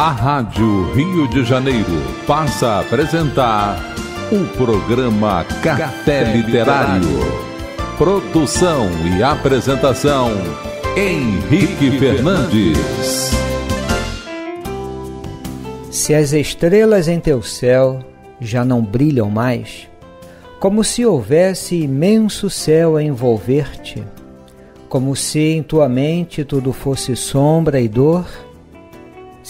A Rádio Rio de Janeiro passa a apresentar o programa Café Literário. Produção e apresentação Henrique Fernandes. Se as estrelas em teu céu já não brilham mais, como se houvesse imenso céu a envolver-te, como se em tua mente tudo fosse sombra e dor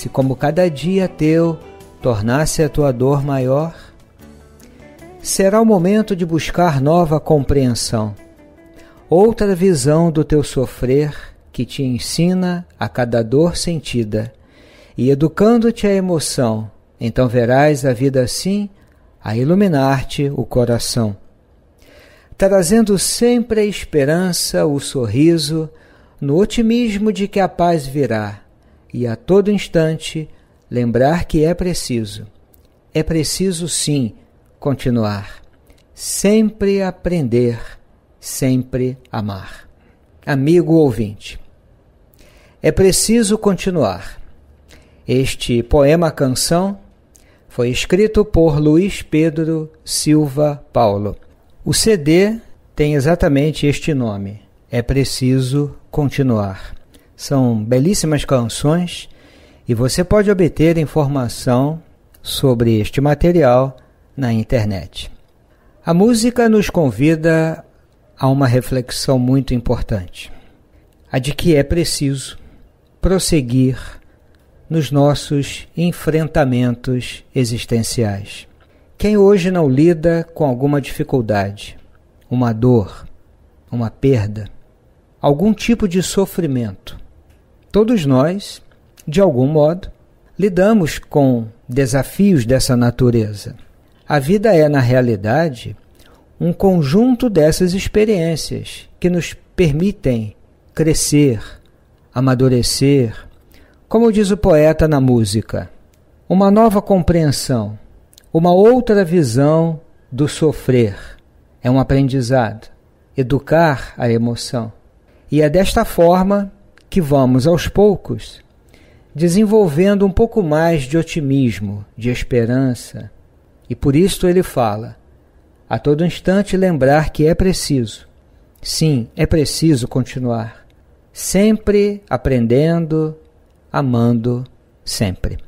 se como cada dia teu tornasse a tua dor maior, será o momento de buscar nova compreensão, outra visão do teu sofrer que te ensina a cada dor sentida, e educando-te a emoção, então verás a vida assim a iluminar-te o coração, trazendo sempre a esperança, o sorriso, no otimismo de que a paz virá e a todo instante lembrar que é preciso. É preciso, sim, continuar. Sempre aprender, sempre amar. Amigo ouvinte, é preciso continuar. Este poema-canção foi escrito por Luiz Pedro Silva Paulo. O CD tem exatamente este nome: É Preciso Continuar. São belíssimas canções e você pode obter informação sobre este material na internet. A música nos convida a uma reflexão muito importante: a de que é preciso prosseguir nos nossos enfrentamentos existenciais. Quem hoje não lida com alguma dificuldade, uma dor, uma perda, algum tipo de sofrimento, Todos nós, de algum modo, lidamos com desafios dessa natureza. A vida é, na realidade, um conjunto dessas experiências que nos permitem crescer, amadurecer, como diz o poeta na música, uma nova compreensão, uma outra visão do sofrer. É um aprendizado, educar a emoção. E é desta forma que vamos aos poucos desenvolvendo um pouco mais de otimismo, de esperança. E por isso ele fala: a todo instante lembrar que é preciso. Sim, é preciso continuar. Sempre aprendendo, amando sempre.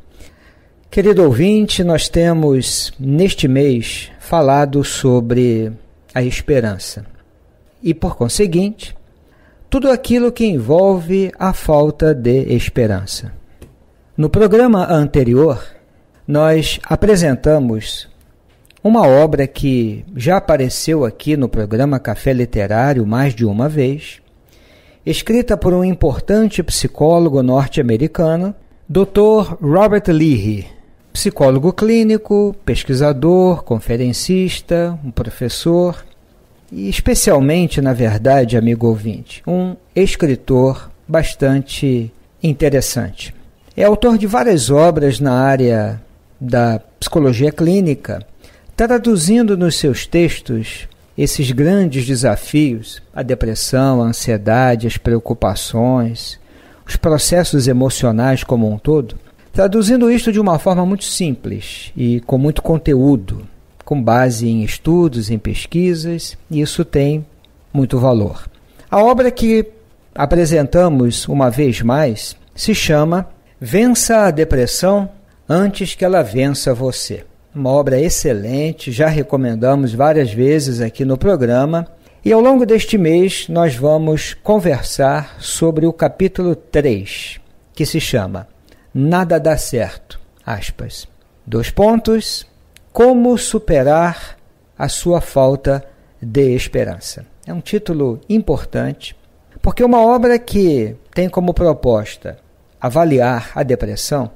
Querido ouvinte, nós temos neste mês falado sobre a esperança. E por conseguinte, tudo aquilo que envolve a falta de esperança. No programa anterior, nós apresentamos uma obra que já apareceu aqui no programa Café Literário mais de uma vez, escrita por um importante psicólogo norte-americano, Dr. Robert Leahy, psicólogo clínico, pesquisador, conferencista, um professor e especialmente, na verdade, amigo ouvinte, um escritor bastante interessante. É autor de várias obras na área da psicologia clínica, tá traduzindo nos seus textos esses grandes desafios, a depressão, a ansiedade, as preocupações, os processos emocionais como um todo, traduzindo isto de uma forma muito simples e com muito conteúdo com base em estudos, em pesquisas, e isso tem muito valor. A obra que apresentamos uma vez mais se chama Vença a Depressão Antes que Ela Vença Você. Uma obra excelente, já recomendamos várias vezes aqui no programa. E ao longo deste mês nós vamos conversar sobre o capítulo 3, que se chama Nada dá certo. Aspas. Dois pontos. Como superar a sua falta de esperança. É um título importante, porque uma obra que tem como proposta avaliar a depressão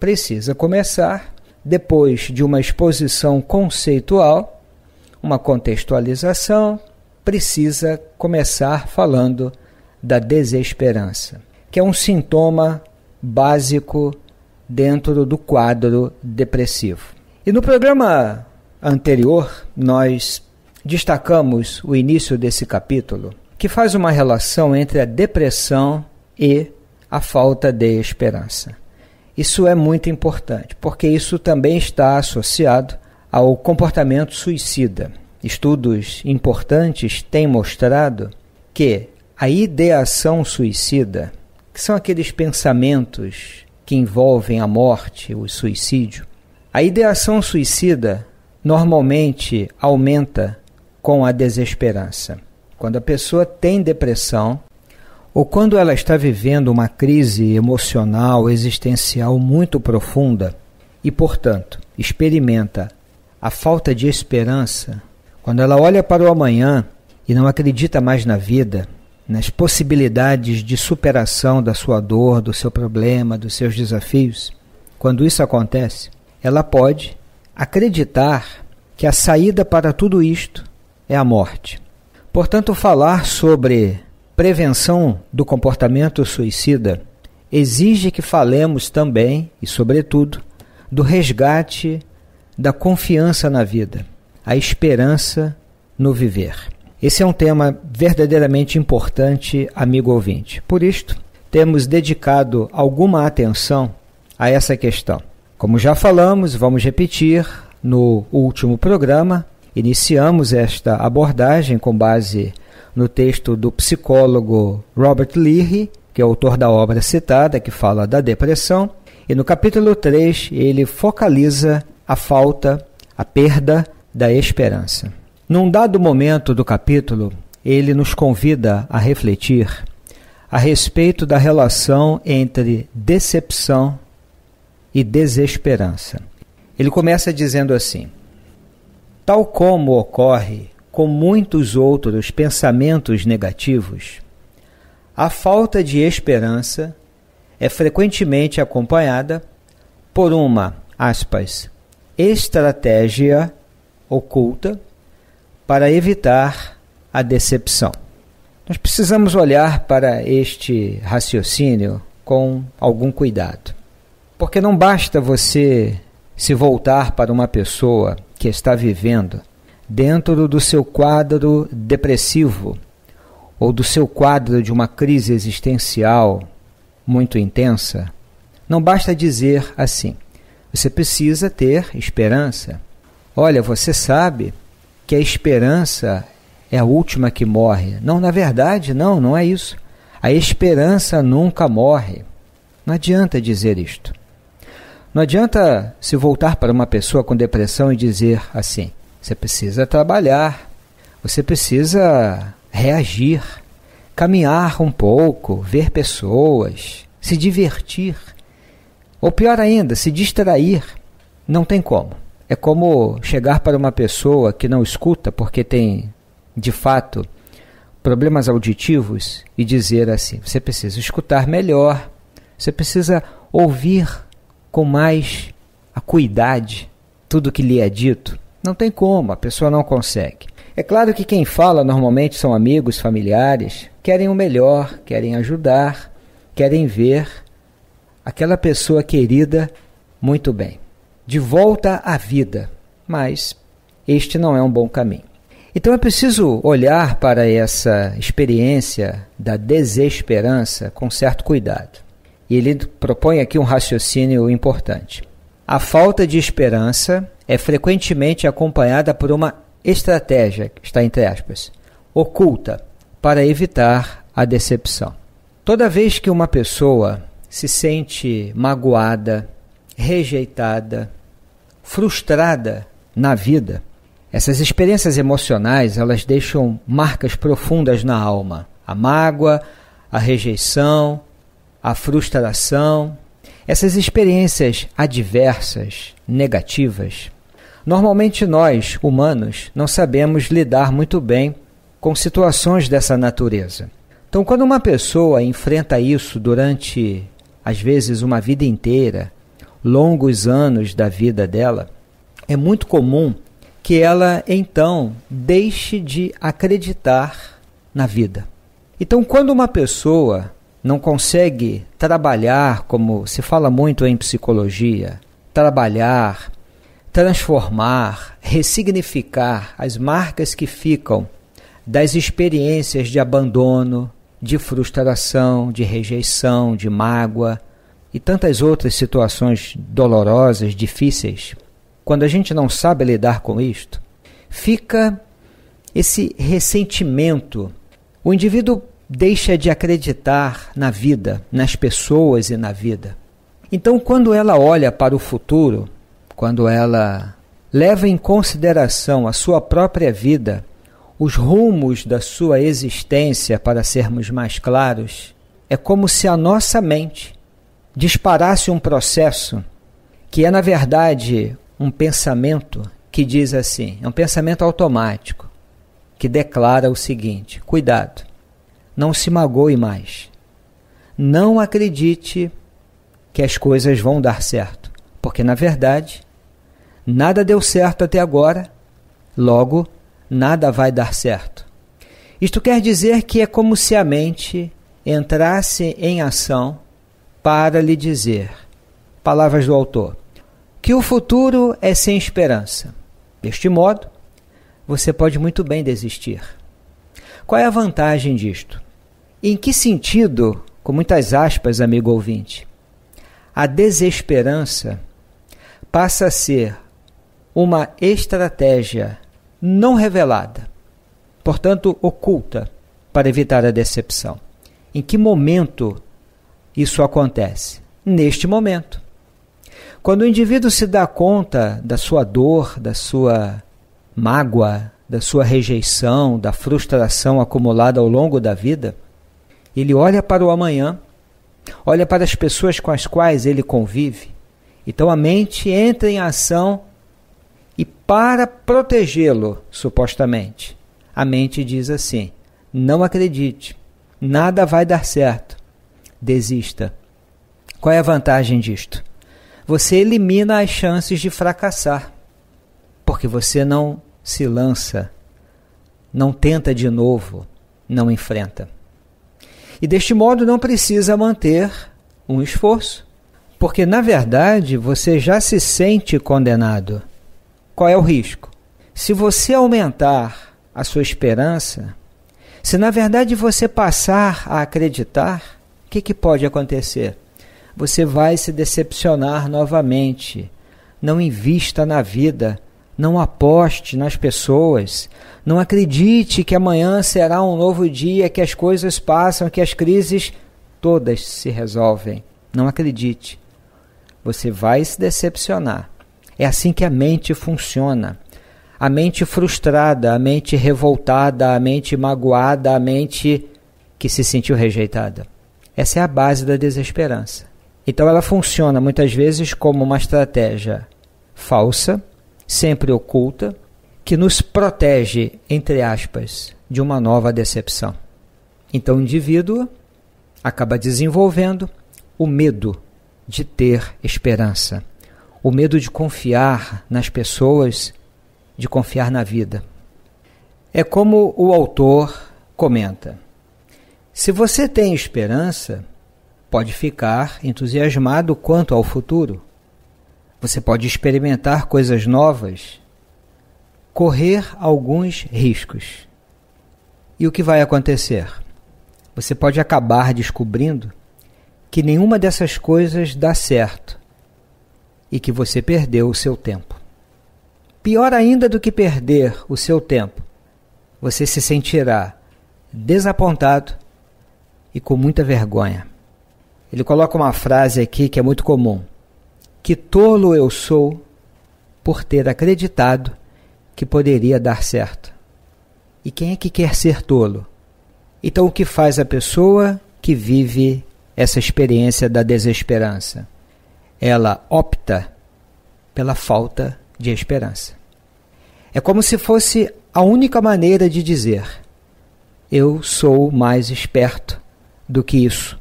precisa começar depois de uma exposição conceitual, uma contextualização, precisa começar falando da desesperança, que é um sintoma básico dentro do quadro depressivo. E no programa anterior, nós destacamos o início desse capítulo, que faz uma relação entre a depressão e a falta de esperança. Isso é muito importante, porque isso também está associado ao comportamento suicida. Estudos importantes têm mostrado que a ideação suicida, que são aqueles pensamentos que envolvem a morte, o suicídio, a ideação suicida normalmente aumenta com a desesperança. Quando a pessoa tem depressão ou quando ela está vivendo uma crise emocional, existencial muito profunda e, portanto, experimenta a falta de esperança, quando ela olha para o amanhã e não acredita mais na vida, nas possibilidades de superação da sua dor, do seu problema, dos seus desafios, quando isso acontece, ela pode acreditar que a saída para tudo isto é a morte. Portanto, falar sobre prevenção do comportamento suicida exige que falemos também e, sobretudo, do resgate da confiança na vida, a esperança no viver. Esse é um tema verdadeiramente importante, amigo ouvinte. Por isto, temos dedicado alguma atenção a essa questão. Como já falamos, vamos repetir no último programa, iniciamos esta abordagem com base no texto do psicólogo Robert Leary, que é autor da obra citada, que fala da depressão, e no capítulo 3 ele focaliza a falta, a perda da esperança. Num dado momento do capítulo, ele nos convida a refletir a respeito da relação entre decepção e desesperança. Ele começa dizendo assim: Tal como ocorre com muitos outros pensamentos negativos, a falta de esperança é frequentemente acompanhada por uma, aspas, estratégia oculta para evitar a decepção. Nós precisamos olhar para este raciocínio com algum cuidado. Porque não basta você se voltar para uma pessoa que está vivendo dentro do seu quadro depressivo ou do seu quadro de uma crise existencial muito intensa, não basta dizer assim. Você precisa ter esperança. Olha, você sabe que a esperança é a última que morre. Não, na verdade, não, não é isso. A esperança nunca morre. Não adianta dizer isto. Não adianta se voltar para uma pessoa com depressão e dizer assim: você precisa trabalhar, você precisa reagir, caminhar um pouco, ver pessoas, se divertir. Ou pior ainda, se distrair. Não tem como. É como chegar para uma pessoa que não escuta porque tem, de fato, problemas auditivos e dizer assim: você precisa escutar melhor, você precisa ouvir com mais acuidade tudo que lhe é dito? Não tem como, a pessoa não consegue. É claro que quem fala normalmente são amigos, familiares, querem o melhor, querem ajudar, querem ver aquela pessoa querida muito bem, de volta à vida. Mas este não é um bom caminho. Então é preciso olhar para essa experiência da desesperança com certo cuidado. E ele propõe aqui um raciocínio importante. A falta de esperança é frequentemente acompanhada por uma estratégia, está entre aspas, oculta, para evitar a decepção. Toda vez que uma pessoa se sente magoada, rejeitada, frustrada na vida, essas experiências emocionais, elas deixam marcas profundas na alma. A mágoa, a rejeição, a frustração, essas experiências adversas, negativas. Normalmente nós, humanos, não sabemos lidar muito bem com situações dessa natureza. Então, quando uma pessoa enfrenta isso durante, às vezes, uma vida inteira, longos anos da vida dela, é muito comum que ela então deixe de acreditar na vida. Então, quando uma pessoa não consegue trabalhar, como se fala muito em psicologia, trabalhar, transformar, ressignificar as marcas que ficam das experiências de abandono, de frustração, de rejeição, de mágoa e tantas outras situações dolorosas, difíceis. Quando a gente não sabe lidar com isto, fica esse ressentimento. O indivíduo deixa de acreditar na vida, nas pessoas e na vida. Então, quando ela olha para o futuro, quando ela leva em consideração a sua própria vida, os rumos da sua existência, para sermos mais claros, é como se a nossa mente disparasse um processo que é, na verdade, um pensamento que diz assim: é um pensamento automático que declara o seguinte: cuidado não se magoe mais. Não acredite que as coisas vão dar certo, porque na verdade nada deu certo até agora, logo nada vai dar certo. Isto quer dizer que é como se a mente entrasse em ação para lhe dizer, palavras do autor, que o futuro é sem esperança. Deste modo, você pode muito bem desistir. Qual é a vantagem disto? Em que sentido, com muitas aspas, amigo ouvinte, a desesperança passa a ser uma estratégia não revelada, portanto oculta, para evitar a decepção? Em que momento isso acontece? Neste momento. Quando o indivíduo se dá conta da sua dor, da sua mágoa, da sua rejeição, da frustração acumulada ao longo da vida, ele olha para o amanhã, olha para as pessoas com as quais ele convive. Então a mente entra em ação e, para protegê-lo, supostamente, a mente diz assim: não acredite, nada vai dar certo, desista. Qual é a vantagem disto? Você elimina as chances de fracassar, porque você não se lança, não tenta de novo, não enfrenta. E deste modo não precisa manter um esforço, porque na verdade você já se sente condenado. Qual é o risco? Se você aumentar a sua esperança, se na verdade você passar a acreditar, o que, que pode acontecer? Você vai se decepcionar novamente. Não invista na vida, não aposte nas pessoas, não acredite que amanhã será um novo dia, que as coisas passam, que as crises todas se resolvem. Não acredite. Você vai se decepcionar. É assim que a mente funciona. A mente frustrada, a mente revoltada, a mente magoada, a mente que se sentiu rejeitada. Essa é a base da desesperança. Então ela funciona muitas vezes como uma estratégia falsa, sempre oculta, que nos protege, entre aspas, de uma nova decepção. Então o indivíduo acaba desenvolvendo o medo de ter esperança, o medo de confiar nas pessoas, de confiar na vida. É como o autor comenta: se você tem esperança, pode ficar entusiasmado quanto ao futuro. Você pode experimentar coisas novas, correr alguns riscos. E o que vai acontecer? Você pode acabar descobrindo que nenhuma dessas coisas dá certo e que você perdeu o seu tempo. Pior ainda do que perder o seu tempo, você se sentirá desapontado e com muita vergonha. Ele coloca uma frase aqui que é muito comum: Que tolo eu sou por ter acreditado que poderia dar certo. E quem é que quer ser tolo? Então, o que faz a pessoa que vive essa experiência da desesperança? Ela opta pela falta de esperança. É como se fosse a única maneira de dizer: eu sou mais esperto do que isso.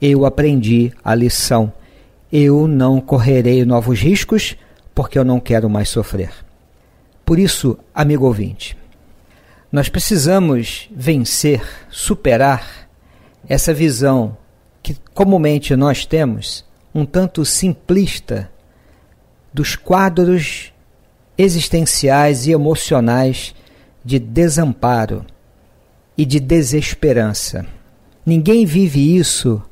Eu aprendi a lição. Eu não correrei novos riscos porque eu não quero mais sofrer. Por isso, amigo ouvinte, nós precisamos vencer, superar essa visão que comumente nós temos, um tanto simplista, dos quadros existenciais e emocionais de desamparo e de desesperança. Ninguém vive isso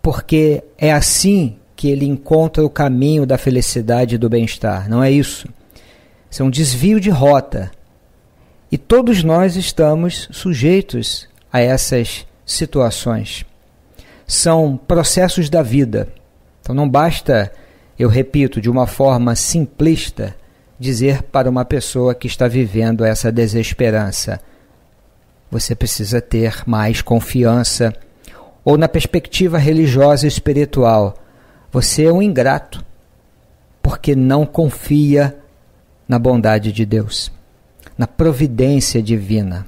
porque é assim que ele encontra o caminho da felicidade e do bem-estar, não é isso? Isso é um desvio de rota. E todos nós estamos sujeitos a essas situações. São processos da vida. Então não basta, eu repito, de uma forma simplista, dizer para uma pessoa que está vivendo essa desesperança: você precisa ter mais confiança. Ou na perspectiva religiosa e espiritual, você é um ingrato, porque não confia na bondade de Deus, na providência divina.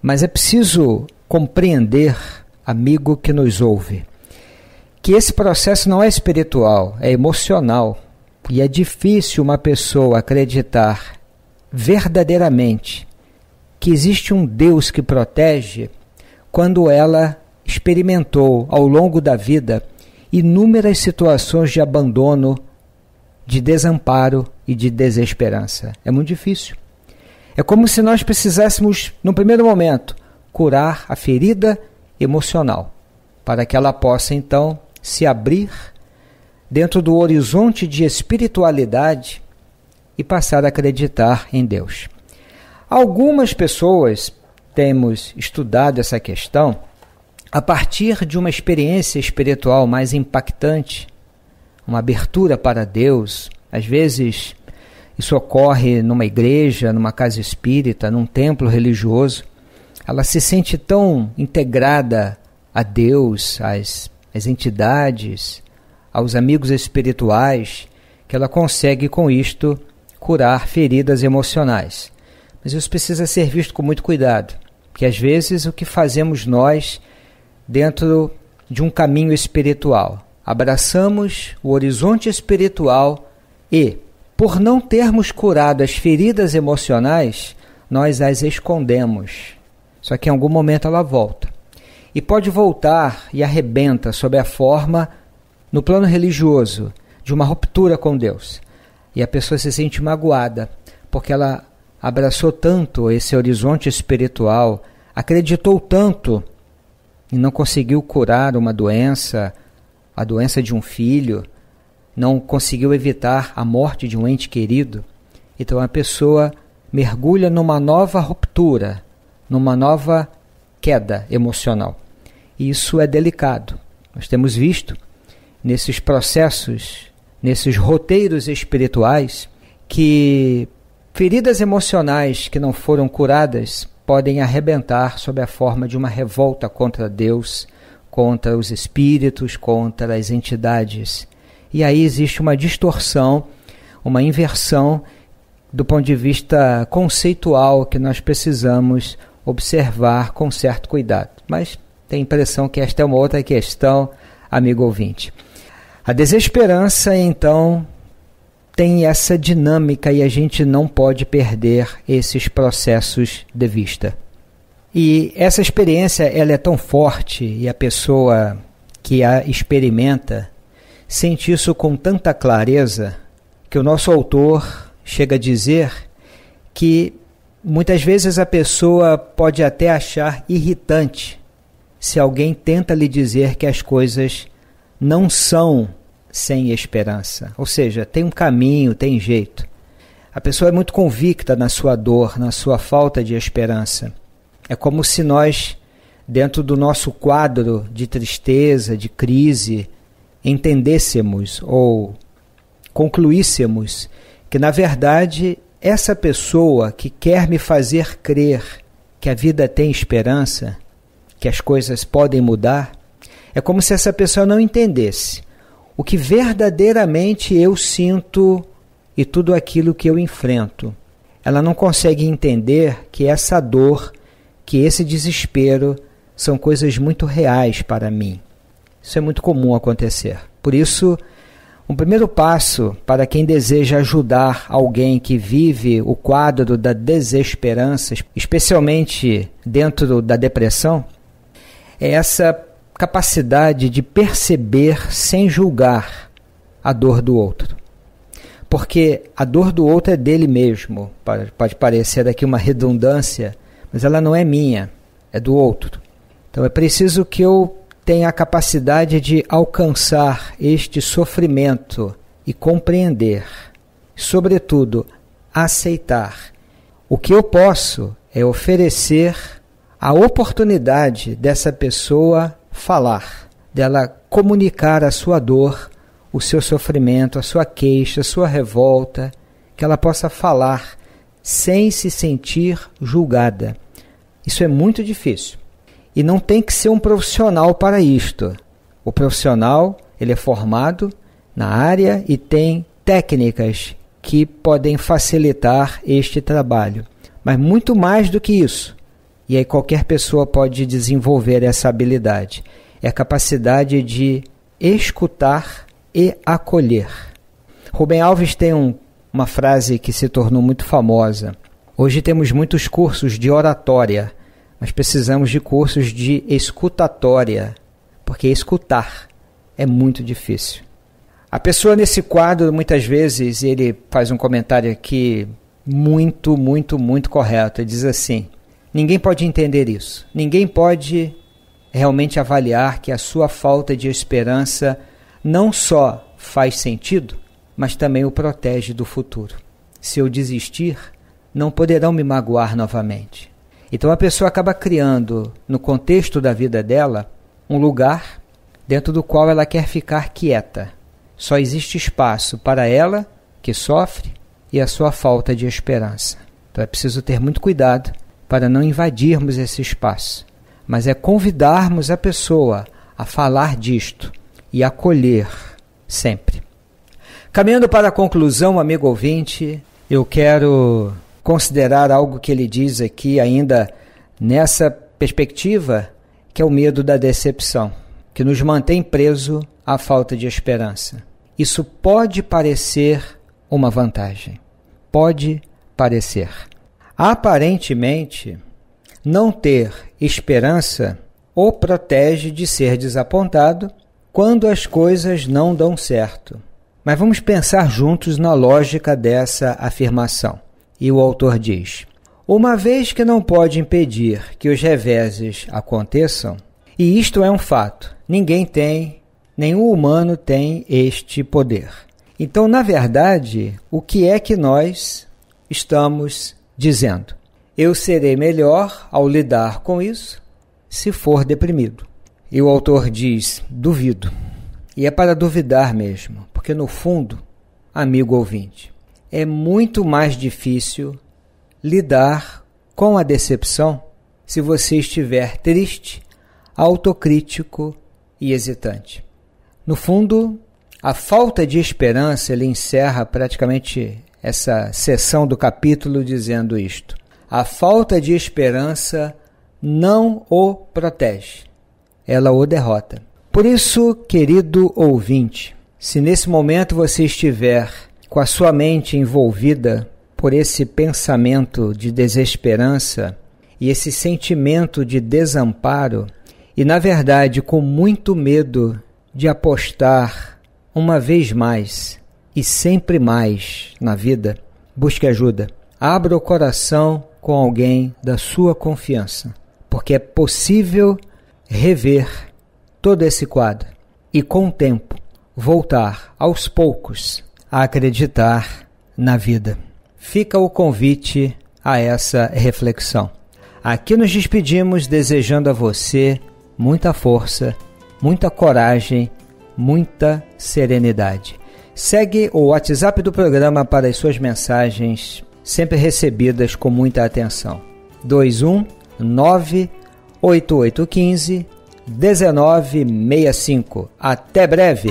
Mas é preciso compreender, amigo que nos ouve, que esse processo não é espiritual, é emocional. E é difícil uma pessoa acreditar verdadeiramente que existe um Deus que protege quando ela experimentou ao longo da vida inúmeras situações de abandono de desamparo e de desesperança. É muito difícil. É como se nós precisássemos, no primeiro momento, curar a ferida emocional, para que ela possa então se abrir dentro do horizonte de espiritualidade e passar a acreditar em Deus. Algumas pessoas temos estudado essa questão a partir de uma experiência espiritual mais impactante uma abertura para Deus. Às vezes isso ocorre numa igreja, numa casa espírita, num templo religioso. Ela se sente tão integrada a Deus, às, às entidades, aos amigos espirituais, que ela consegue com isto curar feridas emocionais. Mas isso precisa ser visto com muito cuidado, porque às vezes o que fazemos nós dentro de um caminho espiritual abraçamos o horizonte espiritual e, por não termos curado as feridas emocionais, nós as escondemos. Só que em algum momento ela volta. E pode voltar e arrebenta sob a forma, no plano religioso, de uma ruptura com Deus. E a pessoa se sente magoada, porque ela abraçou tanto esse horizonte espiritual, acreditou tanto e não conseguiu curar uma doença, a doença de um filho, não conseguiu evitar a morte de um ente querido, então a pessoa mergulha numa nova ruptura, numa nova queda emocional. E isso é delicado. Nós temos visto nesses processos, nesses roteiros espirituais, que feridas emocionais que não foram curadas podem arrebentar sob a forma de uma revolta contra Deus, contra os espíritos, contra as entidades. E aí existe uma distorção, uma inversão do ponto de vista conceitual que nós precisamos observar com certo cuidado. Mas tem a impressão que esta é uma outra questão, amigo ouvinte. A desesperança, então, tem essa dinâmica e a gente não pode perder esses processos de vista. E essa experiência ela é tão forte e a pessoa que a experimenta sente isso com tanta clareza que o nosso autor chega a dizer que muitas vezes a pessoa pode até achar irritante se alguém tenta lhe dizer que as coisas não são sem esperança. Ou seja, tem um caminho, tem jeito. A pessoa é muito convicta na sua dor, na sua falta de esperança. É como se nós, dentro do nosso quadro de tristeza, de crise, entendêssemos ou concluíssemos que, na verdade, essa pessoa que quer me fazer crer que a vida tem esperança, que as coisas podem mudar, é como se essa pessoa não entendesse o que verdadeiramente eu sinto e tudo aquilo que eu enfrento. Ela não consegue entender que essa dor que esse desespero são coisas muito reais para mim. Isso é muito comum acontecer. Por isso, um primeiro passo para quem deseja ajudar alguém que vive o quadro da desesperança, especialmente dentro da depressão, é essa capacidade de perceber sem julgar a dor do outro. Porque a dor do outro é dele mesmo, pode parecer aqui uma redundância, mas ela não é minha, é do outro. Então é preciso que eu tenha a capacidade de alcançar este sofrimento e compreender, sobretudo, aceitar. O que eu posso é oferecer a oportunidade dessa pessoa falar, dela comunicar a sua dor, o seu sofrimento, a sua queixa, a sua revolta, que ela possa falar sem se sentir julgada. Isso é muito difícil. E não tem que ser um profissional para isto. O profissional, ele é formado na área e tem técnicas que podem facilitar este trabalho. Mas muito mais do que isso. E aí qualquer pessoa pode desenvolver essa habilidade. É a capacidade de escutar e acolher. Rubem Alves tem um, uma frase que se tornou muito famosa. Hoje temos muitos cursos de oratória, mas precisamos de cursos de escutatória, porque escutar é muito difícil. A pessoa nesse quadro, muitas vezes, ele faz um comentário aqui muito, muito, muito correto. Ele diz assim: ninguém pode entender isso. Ninguém pode realmente avaliar que a sua falta de esperança não só faz sentido, mas também o protege do futuro. Se eu desistir, não poderão me magoar novamente. Então a pessoa acaba criando, no contexto da vida dela, um lugar dentro do qual ela quer ficar quieta. Só existe espaço para ela, que sofre, e a sua falta de esperança. Então é preciso ter muito cuidado para não invadirmos esse espaço, mas é convidarmos a pessoa a falar disto e acolher sempre. Caminhando para a conclusão, amigo ouvinte, eu quero considerar algo que ele diz aqui ainda nessa perspectiva, que é o medo da decepção, que nos mantém preso à falta de esperança. Isso pode parecer uma vantagem. Pode parecer. Aparentemente, não ter esperança o protege de ser desapontado quando as coisas não dão certo. Mas vamos pensar juntos na lógica dessa afirmação. E o autor diz: Uma vez que não pode impedir que os reveses aconteçam, e isto é um fato, ninguém tem, nenhum humano tem este poder. Então, na verdade, o que é que nós estamos dizendo? Eu serei melhor ao lidar com isso se for deprimido. E o autor diz: duvido. E é para duvidar mesmo, porque no fundo, amigo ouvinte, é muito mais difícil lidar com a decepção se você estiver triste, autocrítico e hesitante. No fundo, a falta de esperança ele encerra praticamente essa sessão do capítulo dizendo isto. A falta de esperança não o protege, ela o derrota. Por isso, querido ouvinte, se nesse momento você estiver com a sua mente envolvida por esse pensamento de desesperança e esse sentimento de desamparo, e na verdade com muito medo de apostar uma vez mais e sempre mais na vida, busque ajuda. Abra o coração com alguém da sua confiança, porque é possível rever todo esse quadro e, com o tempo, voltar aos poucos a acreditar na vida. Fica o convite a essa reflexão. Aqui nos despedimos desejando a você muita força, muita coragem, muita serenidade. Segue o WhatsApp do programa para as suas mensagens, sempre recebidas com muita atenção. 219 8815 1965. Até breve!